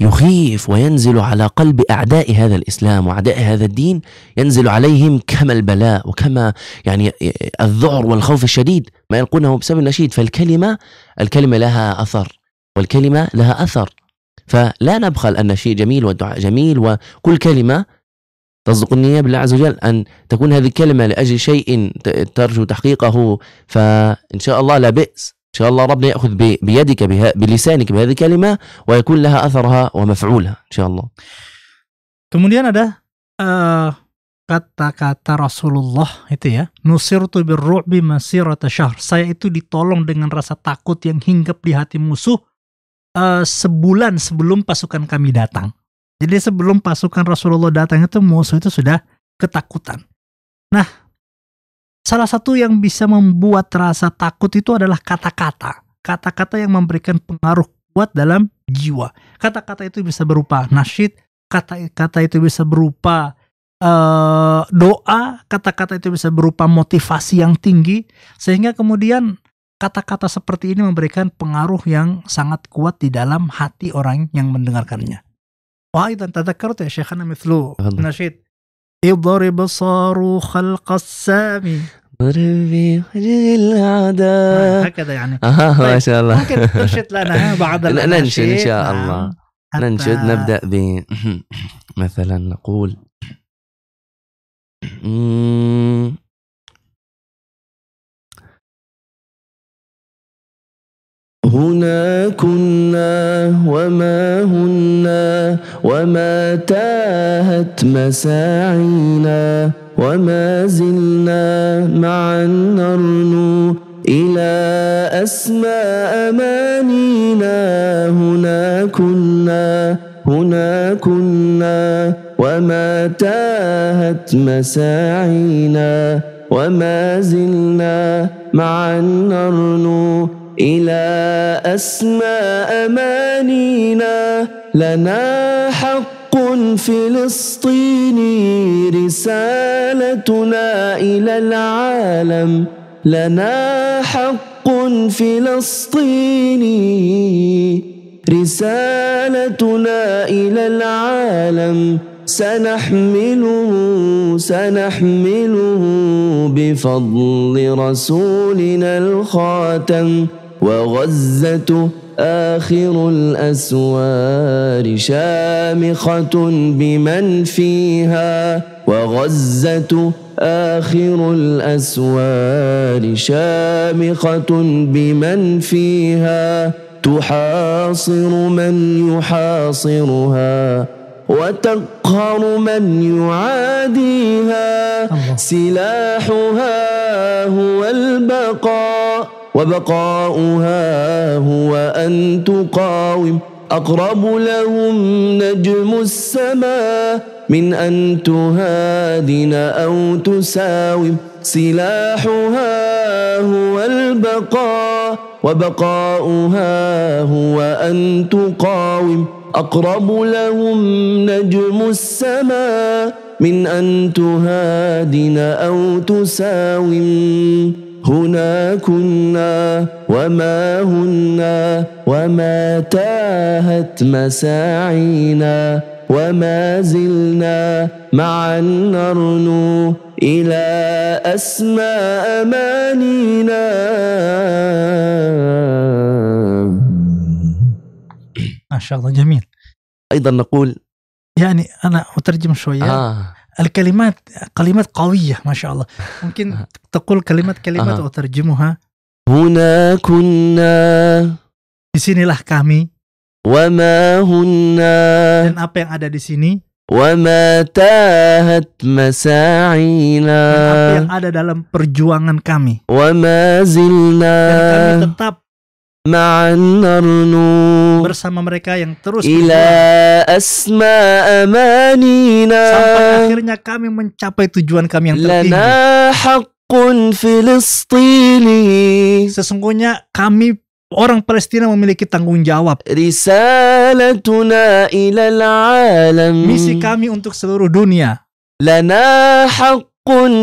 يخيف وينزل على قلب أعداء هذا الإسلام وأعداء هذا الدين ينزل عليهم كما البلاء وكما يعني الذعر والخوف الشديد ما يلقونه بسبب النشيد فالكلمة الكلمة لها أثر والكلمة لها أثر فلا نبخل أن النشيد جميل والدعاء جميل وكل كلمة تصدق النية بالله عز وجل أن تكون هذه الكلمة لأجل شيء ترجو تحقيقه فإن شاء الله لا بئس إن شاء الله ربنا يأخذ بيدك بها بلسانك بهذه الكلمة ويكون لها أثرها ومفعولها إن شاء الله Kemudian ada uh, kata-kata Rasulullah itu ya. Nusirtu birru'bi masirata syahr. Saya itu ditolong dengan rasa takut yang hinggap di hati musuh uh, sebulan sebelum pasukan kami datang. Jadi sebelum pasukan Rasulullah datang itu musuh itu sudah ketakutan. Nah Salah satu yang bisa membuat rasa takut itu adalah kata-kata. Kata-kata yang memberikan pengaruh kuat dalam jiwa. Kata-kata itu bisa berupa nasyid, kata-kata itu bisa berupa uh, doa, kata-kata itu bisa berupa motivasi yang tinggi sehingga kemudian kata-kata seperti ini memberikan pengaruh yang sangat kuat di dalam hati orang yang mendengarkannya. Wah, dan tuh ya syekhana mithlu nasyid اضرب صاروخ القسام اضرب وجه العدا آه، هكذا يعني آه طيب ما شاء الله ممكن ترشد لنا بعض [laughs] ننشد ان شاء نعم. الله ننشد نبدا ب [clears throat] مثلا نقول [clears throat] هنا كنا وما هنا وما تاهت مساعينا وما زلنا معا نرنو إلى أسمى أمانينا هنا كنا هنا كنا وما تاهت مساعينا وما زلنا معا نرنو إلى أسماء أمانينا لنا حق فلسطيني رسالتنا إلى العالم لنا حق فلسطيني رسالتنا إلى العالم سنحمله سنحمله بفضل رسولنا الخاتم وغزة آخر الأسوار شامخة بمن فيها وغزة آخر الأسوار شامخة بمن فيها تحاصر من يحاصرها وتقهر من يعاديها سلاحها هو البقاء وبقاؤها هو أن تقاوم أقرب لهم نجم السماء من أن تهادن أو تساوم سلاحها هو البقاء وبقاؤها هو أن تقاوم أقرب لهم نجم السماء من أن تهادن أو تساوم هنا كنا وما هنا وما تاهت مساعينا وما زلنا معا نرنو إلى أسمى أمانينا ما شاء الله جميل أيضا نقول يعني أنا أترجم شوية آه. الكلمات كلمات قوية ما شاء الله ممكن تقول kalimat kalimat أه. وترجمها هنا كنا disinilah kami وما هنا dan apa yang ada di sini وما تاهت مساعينا dan apa yang ada dalam perjuangan kami وما زلنا dan kami tetap bersama mereka yang terus ila asma amanina sampai akhirnya kami mencapai tujuan kami yang tertinggi sesungguhnya kami orang Palestina memiliki tanggung jawab. Misi kami untuk seluruh dunia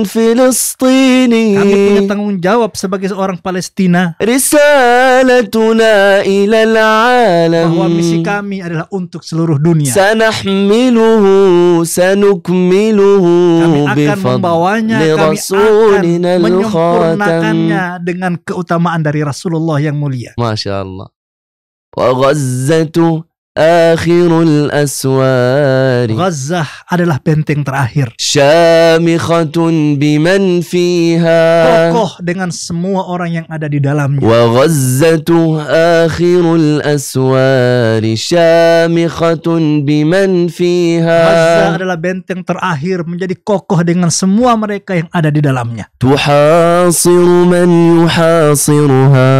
filistini Kami punya tanggung jawab sebagai seorang Palestina. Risalatuna ilal alam bahwa misi kami adalah untuk seluruh dunia. Sanahmiluhu sanukmiluhu kami akan membawanya, kami akan menyempurnakannya dengan keutamaan dari Rasulullah yang mulia. Masya Allah. ghazzatu akhirul aswari Ghazah adalah benteng terakhir Syamikhatun biman fiha Kokoh dengan semua orang yang ada di dalamnya Wa ghazzatuh akhirul aswari Syamikhatun biman fiha Ghazah adalah benteng terakhir menjadi kokoh dengan semua mereka yang ada di dalamnya Tuhasiru man yuhasiruha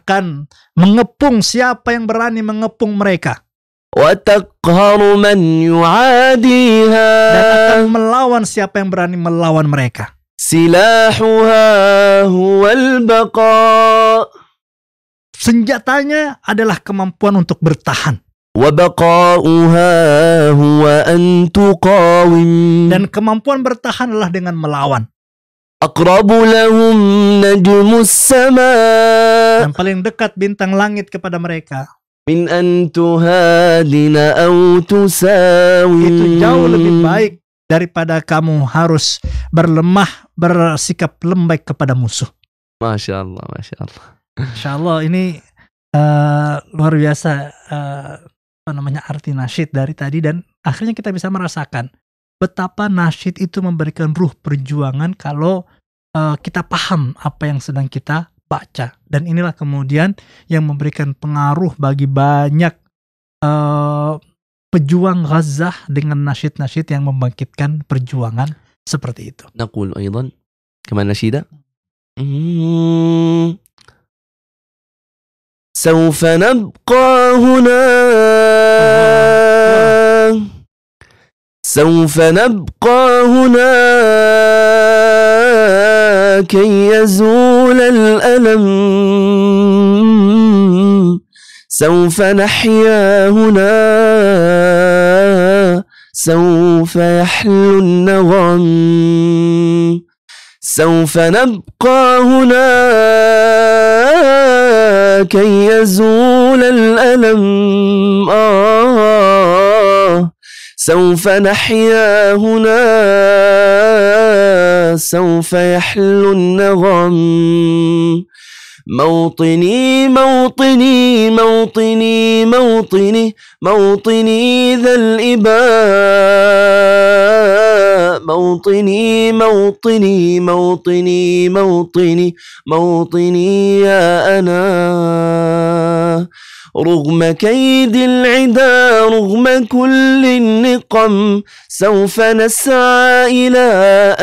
akan mengepung siapa yang berani mengepung mereka. Dan akan melawan siapa yang berani melawan mereka. Senjatanya adalah kemampuan untuk bertahan. Dan kemampuan bertahan adalah dengan melawan yang paling dekat bintang langit kepada mereka itu jauh lebih baik daripada kamu harus berlemah bersikap lembek kepada musuh masya allah masya allah masya allah ini uh, luar biasa uh, apa namanya arti nasyid dari tadi dan akhirnya kita bisa merasakan betapa nasyid itu memberikan ruh perjuangan kalau uh, kita paham apa yang sedang kita baca dan inilah kemudian yang memberikan pengaruh bagi banyak uh, pejuang Gaza dengan nasyid-nasyid yang membangkitkan perjuangan seperti itu. Nakul aidan sih dah? سوف نبقى هنا سوف نبقى هنا كي يزول الألم سوف نحيا هنا سوف يحلو النغم سوف نبقى هنا كي يزول الألم آه سوف نحيا هنا سوف يحل النغم موطني موطني موطني موطني موطني ذا الإباء موطني موطني موطني موطني موطني يا أنا رغم كيد العدا رغم كل النقم سوف نسعى إلى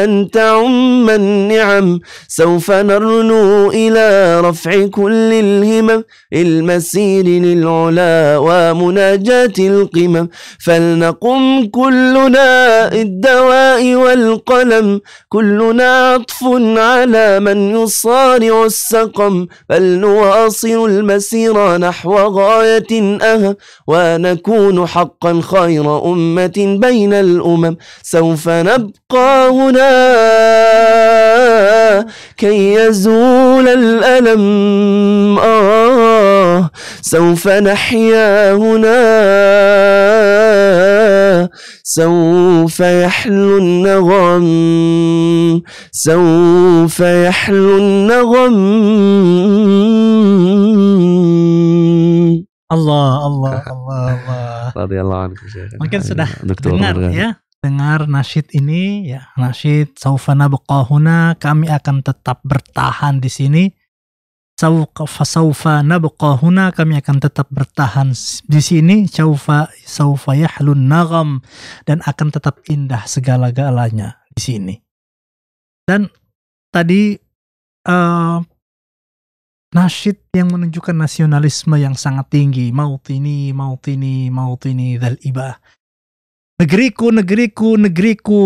أن تعم النعم سوف نرنو إلى ورفع كل الهمم المسير للعلا ومناجاة القمم فلنقم كلنا الدواء والقلم كلنا عطف على من يصارع السقم بل نواصل المسير نحو غاية أهم ونكون حقا خير أمة بين الأمم سوف نبقى هنا كي يزول الألم آه سوف نحيا هنا سوف يحلو النغم سوف يحلو النغم الله الله الله الله رضي الله عنكم شيخنا mungkin سدح dengar يا dengar nasyid ini ya nasyid saufana buqahuna kami akan tetap bertahan di sini saufa saufana nabqahuna kami akan tetap bertahan di sini saufa saufa yahlun nagam dan akan tetap indah segala-galanya di sini dan tadi uh, nasyid yang menunjukkan nasionalisme yang sangat tinggi ini ini maut ini dal ibah Negeriku, negeriku, negeriku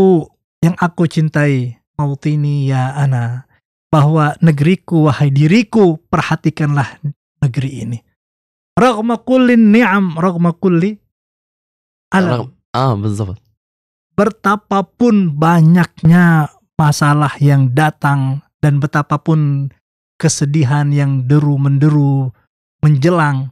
yang aku cintai. Mautini ya ana. Bahwa negeriku, wahai diriku, perhatikanlah negeri ini. Ragma kulli ni'am, ragma kulli alam. Ah, betul. Bertapapun banyaknya masalah yang datang dan betapapun kesedihan yang deru menderu menjelang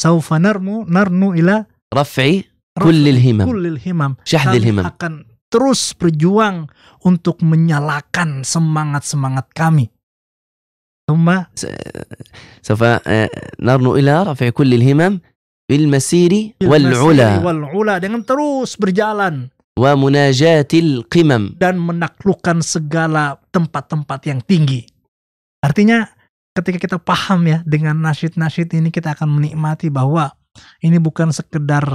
saufa narmu narnu ila rafi kulil himam. Kulil himam. Syahdil himam. akan terus berjuang untuk menyalakan semangat-semangat kami. Eh, ila سوف kulil himam bil masiri wal ula. wal ula dengan terus berjalan wa munajatil qimam dan menaklukkan segala tempat-tempat yang tinggi. Artinya ketika kita paham ya dengan nasyid-nasyid ini kita akan menikmati bahwa ini bukan sekedar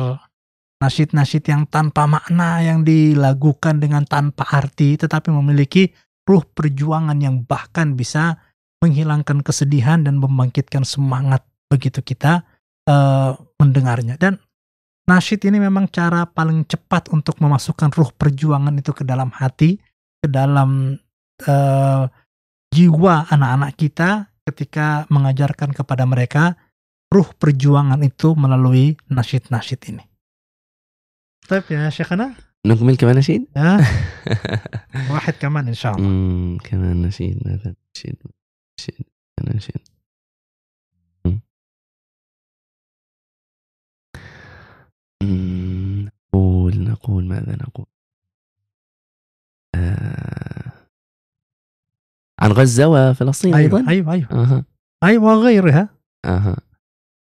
nasyid-nasyid yang tanpa makna yang dilagukan dengan tanpa arti tetapi memiliki ruh perjuangan yang bahkan bisa menghilangkan kesedihan dan membangkitkan semangat begitu kita uh, mendengarnya dan nasyid ini memang cara paling cepat untuk memasukkan ruh perjuangan itu ke dalam hati ke dalam uh, jiwa anak-anak kita ketika mengajarkan kepada mereka ruh perjuangan itu melalui nasyid-nasyid ini طيب يا شيخنا نكمل كمان نشيد؟ ها؟ [laughs] واحد كمان ان شاء الله امم كمان نشيد مثلا نشيد نشيد نشيد نقول نقول ماذا نقول آه عن غزة وفلسطين أيوة أيضا أيوة أيوة أه. أيوة وغيرها أها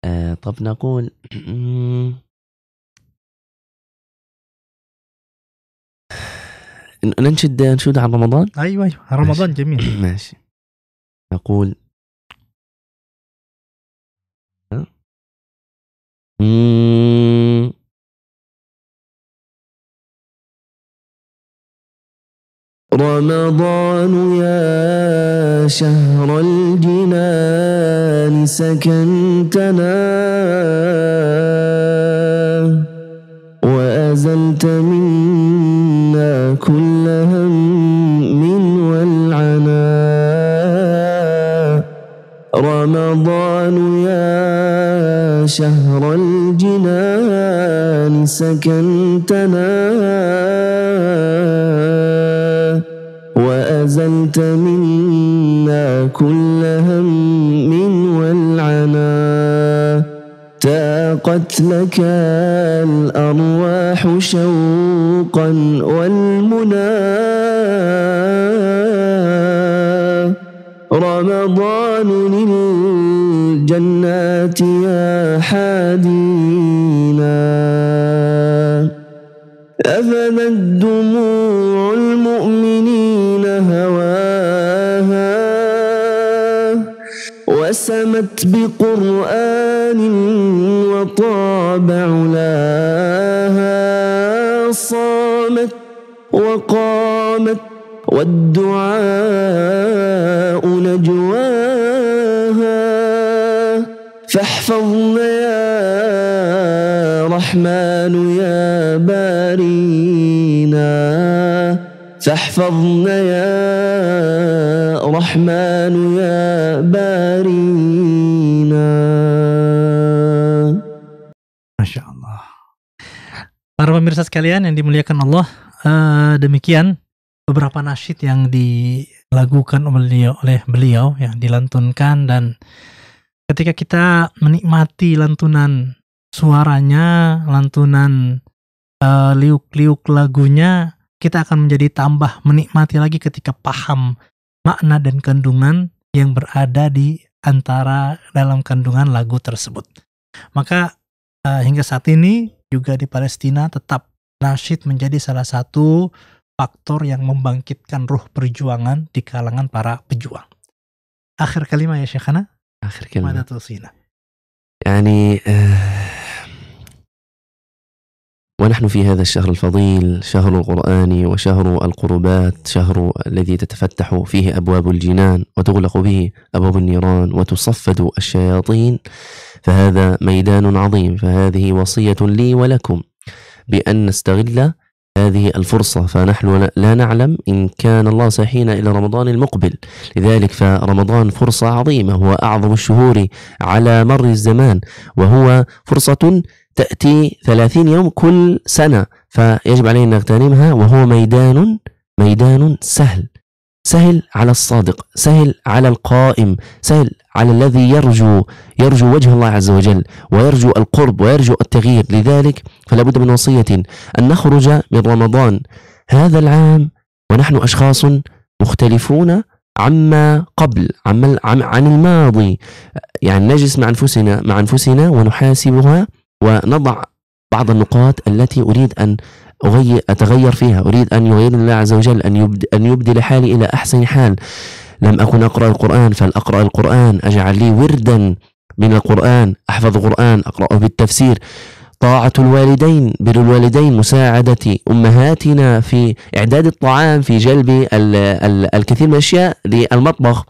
آه طب نقول [clears throat] ننشد نشود عن رمضان ايوه ايوه رمضان ماشي. جميل [clears throat] ماشي نقول رمضان يا شهر الجنان سكنتنا وأزلت منا كل الهم والعناء رمضان يا شهر الجنان سكنتنا وأزلت منا كل هم والعناء اشتاقت لك الأرواح شوقا والمنى رمضان للجنات يا حادينا أفما الدموع وسمت بقرآن وطاب علاها صامت وقامت والدعاء نجواها فاحفظنا يا رحمن يا بارينا فاحفظنا يا رحمن يا بارينا Masya Allah Para pemirsa sekalian yang dimuliakan Allah uh, Demikian beberapa nasyid yang dilakukan beliau, oleh beliau yang dilantunkan dan ketika kita menikmati lantunan suaranya, lantunan uh, eh, liuk -liuk lagunya kita akan menjadi tambah menikmati lagi ketika paham makna dan kandungan yang berada di antara dalam kandungan lagu tersebut. Maka uh, hingga saat ini juga di Palestina tetap nasyid menjadi salah satu faktor yang membangkitkan ruh perjuangan di kalangan para pejuang. Akhir kelima ya Syekhana. Akhir kalimat. sina. Yani uh... ونحن في هذا الشهر الفضيل شهر القرآن وشهر القربات شهر الذي تتفتح فيه أبواب الجنان وتغلق به أبواب النيران وتصفد الشياطين فهذا ميدان عظيم فهذه وصية لي ولكم بأن نستغل هذه الفرصة فنحن لا نعلم إن كان الله سيحينا إلى رمضان المقبل لذلك فرمضان فرصة عظيمة هو أعظم الشهور على مر الزمان وهو فرصة تأتي 30 يوم كل سنة فيجب علينا أن نغتنمها وهو ميدان ميدان سهل سهل على الصادق سهل على القائم سهل على الذي يرجو يرجو وجه الله عز وجل ويرجو القرب ويرجو التغيير لذلك فلا بد من وصية أن نخرج من رمضان هذا العام ونحن أشخاص مختلفون عما قبل عن الماضي يعني نجلس مع أنفسنا مع أنفسنا ونحاسبها ونضع بعض النقاط التي أريد أن أغير أتغير فيها أريد أن يغير الله عز وجل أن يبدي, أن يبدي لحالي إلى أحسن حال لم أكن أقرأ القرآن فلأقرأ القرآن أجعل لي وردا من القرآن أحفظ القرآن أقرأه بالتفسير طاعة الوالدين بر الوالدين مساعدة أمهاتنا في إعداد الطعام في جلب الكثير من الأشياء للمطبخ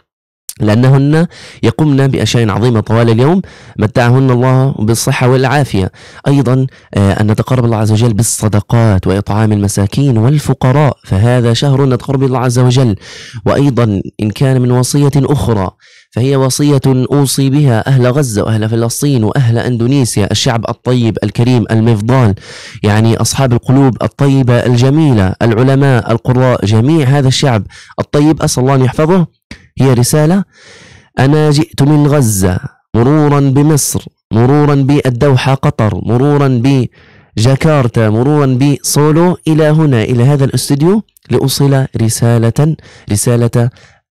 لأنهن يقمن بأشياء عظيمة طوال اليوم متعهن الله بالصحة والعافية أيضا آه، أن نتقرب الله عز وجل بالصدقات وإطعام المساكين والفقراء فهذا شهر نتقرب الله عز وجل وأيضا إن كان من وصية أخرى فهي وصية أوصي بها أهل غزة وأهل فلسطين وأهل أندونيسيا الشعب الطيب الكريم المفضال يعني أصحاب القلوب الطيبة الجميلة العلماء القراء جميع هذا الشعب الطيب أسأل الله أن يحفظه هي رسالة أنا جئت من غزة مرورا بمصر مرورا بالدوحة قطر مرورا بجاكرتا مرورا بصولو إلى هنا إلى هذا الاستوديو لأوصل رسالة رسالة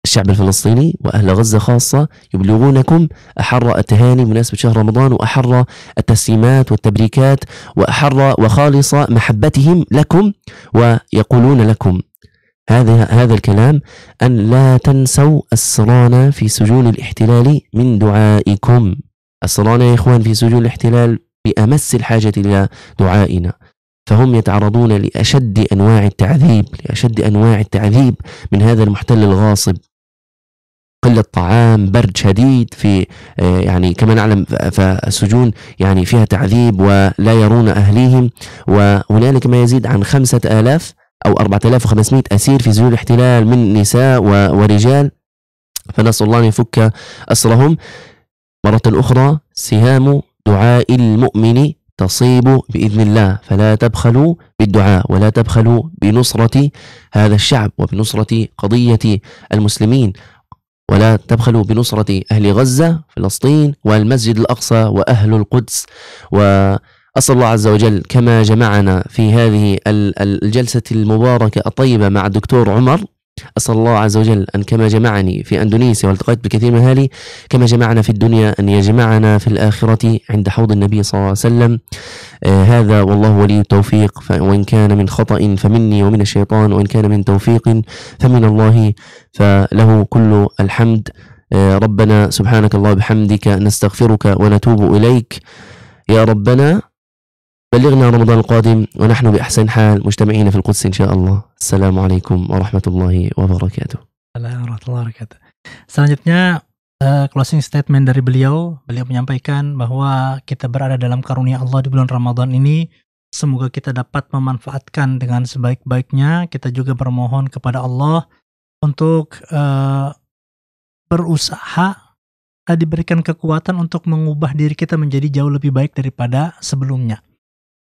الشعب الفلسطيني وأهل غزة خاصة يبلغونكم أحر التهاني بمناسبة شهر رمضان وأحر التسليمات والتبريكات وأحر وخالص محبتهم لكم ويقولون لكم هذا هذا الكلام أن لا تنسوا الصلانة في سجون الاحتلال من دعائكم الصلانة يا إخوان في سجون الاحتلال بأمس الحاجة إلى دعائنا فهم يتعرضون لأشد أنواع التعذيب لأشد أنواع التعذيب من هذا المحتل الغاصب قلة طعام برد شديد في آه، يعني كما نعلم فالسجون يعني فيها تعذيب ولا يرون أهليهم وهنالك ما يزيد عن خمسة آلاف أو 4500 أسير في سجون الاحتلال من نساء ورجال فنسأل الله أن يفك أسرهم مرة أخرى سهام دعاء المؤمن تصيب بإذن الله فلا تبخلوا بالدعاء ولا تبخلوا بنصرة هذا الشعب وبنصرة قضية المسلمين ولا تبخلوا بنصرة أهل غزة فلسطين والمسجد الأقصى وأهل القدس و أسأل الله عز وجل كما جمعنا في هذه الجلسة المباركة الطيبة مع الدكتور عمر أسأل الله عز وجل أن كما جمعني في أندونيسيا والتقيت بكثير من أهالي كما جمعنا في الدنيا أن يجمعنا في الآخرة عند حوض النبي صلى الله عليه وسلم آه هذا والله ولي التوفيق وإن كان من خطأ فمني ومن الشيطان وإن كان من توفيق فمن الله فله كل الحمد آه ربنا سبحانك الله بحمدك نستغفرك ونتوب إليك يا ربنا بلغنا رمضان القادم ونحن بأحسن حال مجتمعين في القدس إن شاء الله السلام عليكم ورحمة الله وبركاته warahmatullahi wabarakatuh. Selanjutnya uh, closing statement dari beliau, beliau menyampaikan bahwa kita berada dalam karunia Allah di bulan Ramadan ini. Semoga kita dapat memanfaatkan dengan sebaik-baiknya. Kita juga bermohon kepada Allah untuk uh, berusaha uh, diberikan kekuatan untuk mengubah diri kita menjadi jauh lebih baik daripada sebelumnya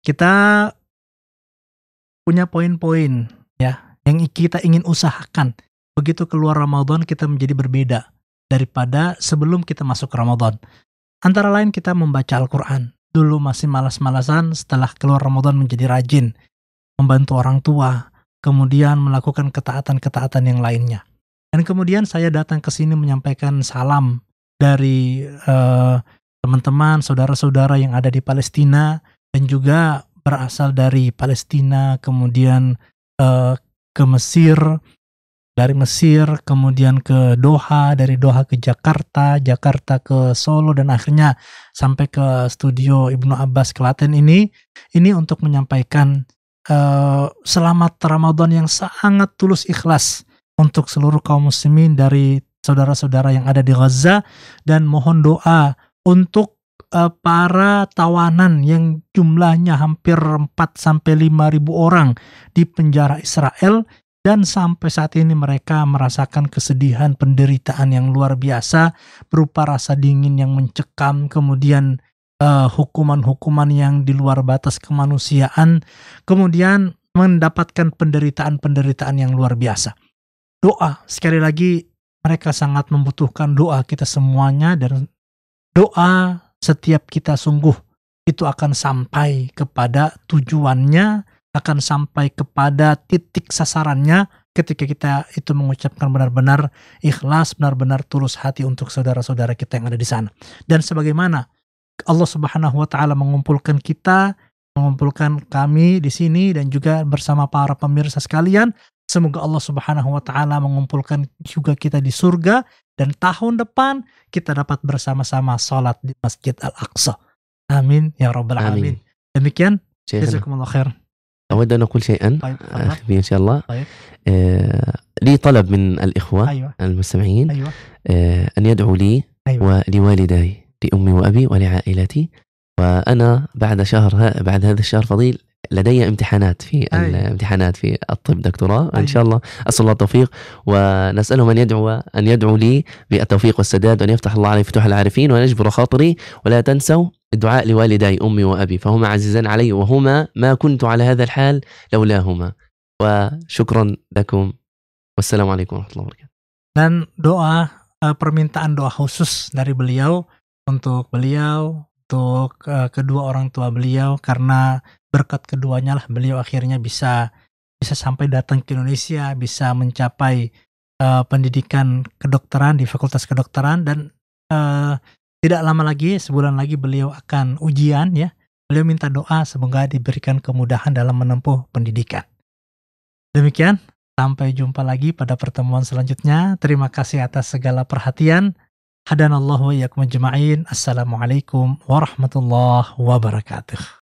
kita punya poin-poin ya yang kita ingin usahakan. Begitu keluar Ramadan kita menjadi berbeda daripada sebelum kita masuk ke Ramadan. Antara lain kita membaca Al-Quran. Dulu masih malas-malasan, setelah keluar Ramadan menjadi rajin. Membantu orang tua, kemudian melakukan ketaatan-ketaatan yang lainnya. Dan kemudian saya datang ke sini menyampaikan salam dari eh, teman-teman, saudara-saudara yang ada di Palestina, dan juga berasal dari Palestina, kemudian uh, ke Mesir, dari Mesir, kemudian ke Doha, dari Doha ke Jakarta, Jakarta ke Solo, dan akhirnya sampai ke studio Ibnu Abbas Kelaten ini, ini untuk menyampaikan uh, selamat Ramadan yang sangat tulus ikhlas untuk seluruh kaum muslimin dari saudara-saudara yang ada di Gaza, dan mohon doa untuk uh, para tawanan yang jumlahnya hampir 4 sampai 5 ribu orang di penjara Israel dan sampai saat ini mereka merasakan kesedihan penderitaan yang luar biasa berupa rasa dingin yang mencekam kemudian eh, hukuman-hukuman uh, yang di luar batas kemanusiaan kemudian mendapatkan penderitaan-penderitaan yang luar biasa. Doa sekali lagi mereka sangat membutuhkan doa kita semuanya dan doa setiap kita sungguh itu akan sampai kepada tujuannya, akan sampai kepada titik sasarannya ketika kita itu mengucapkan benar-benar ikhlas, benar-benar tulus hati untuk saudara-saudara kita yang ada di sana. Dan sebagaimana Allah Subhanahu wa taala mengumpulkan kita, mengumpulkan kami di sini dan juga bersama para pemirsa sekalian Semoga Allah Subhanahu wa taala mengumpulkan juga kita di surga dan tahun depan kita dapat bersama-sama sholat di Masjid Al-Aqsa. Amin ya rabbal alamin. Demikian jazakumullah khair. أود أن أقول شيئا إن شاء الله طيب. آه لي طلب من الإخوة أيوة. المستمعين أيوة. آه أن يدعوا لي أيوة. لأمي وأبي ولعائلتي وأنا بعد شهر بعد هذا الشهر فضيل لدي امتحانات في الامتحانات في الطب دكتوراه ان شاء الله اسال الله التوفيق ونسالهم ان يدعو ان يدعو لي بالتوفيق والسداد وان يفتح الله علي فتوح العارفين وان يجبر خاطري ولا تنسوا الدعاء لوالداي امي وابي فهما عزيزان علي وهما ما كنت على هذا الحال لولاهما وشكرا لكم والسلام عليكم ورحمه الله وبركاته dan doa eh, permintaan doa khusus dari beliau untuk beliau untuk eh, kedua orang tua beliau karena berkat keduanya lah beliau akhirnya bisa bisa sampai datang ke Indonesia, bisa mencapai uh, pendidikan kedokteran di Fakultas Kedokteran dan uh, tidak lama lagi sebulan lagi beliau akan ujian ya. Beliau minta doa semoga diberikan kemudahan dalam menempuh pendidikan. Demikian, sampai jumpa lagi pada pertemuan selanjutnya. Terima kasih atas segala perhatian. Hadanallahu wa jema'in Assalamualaikum warahmatullahi wabarakatuh.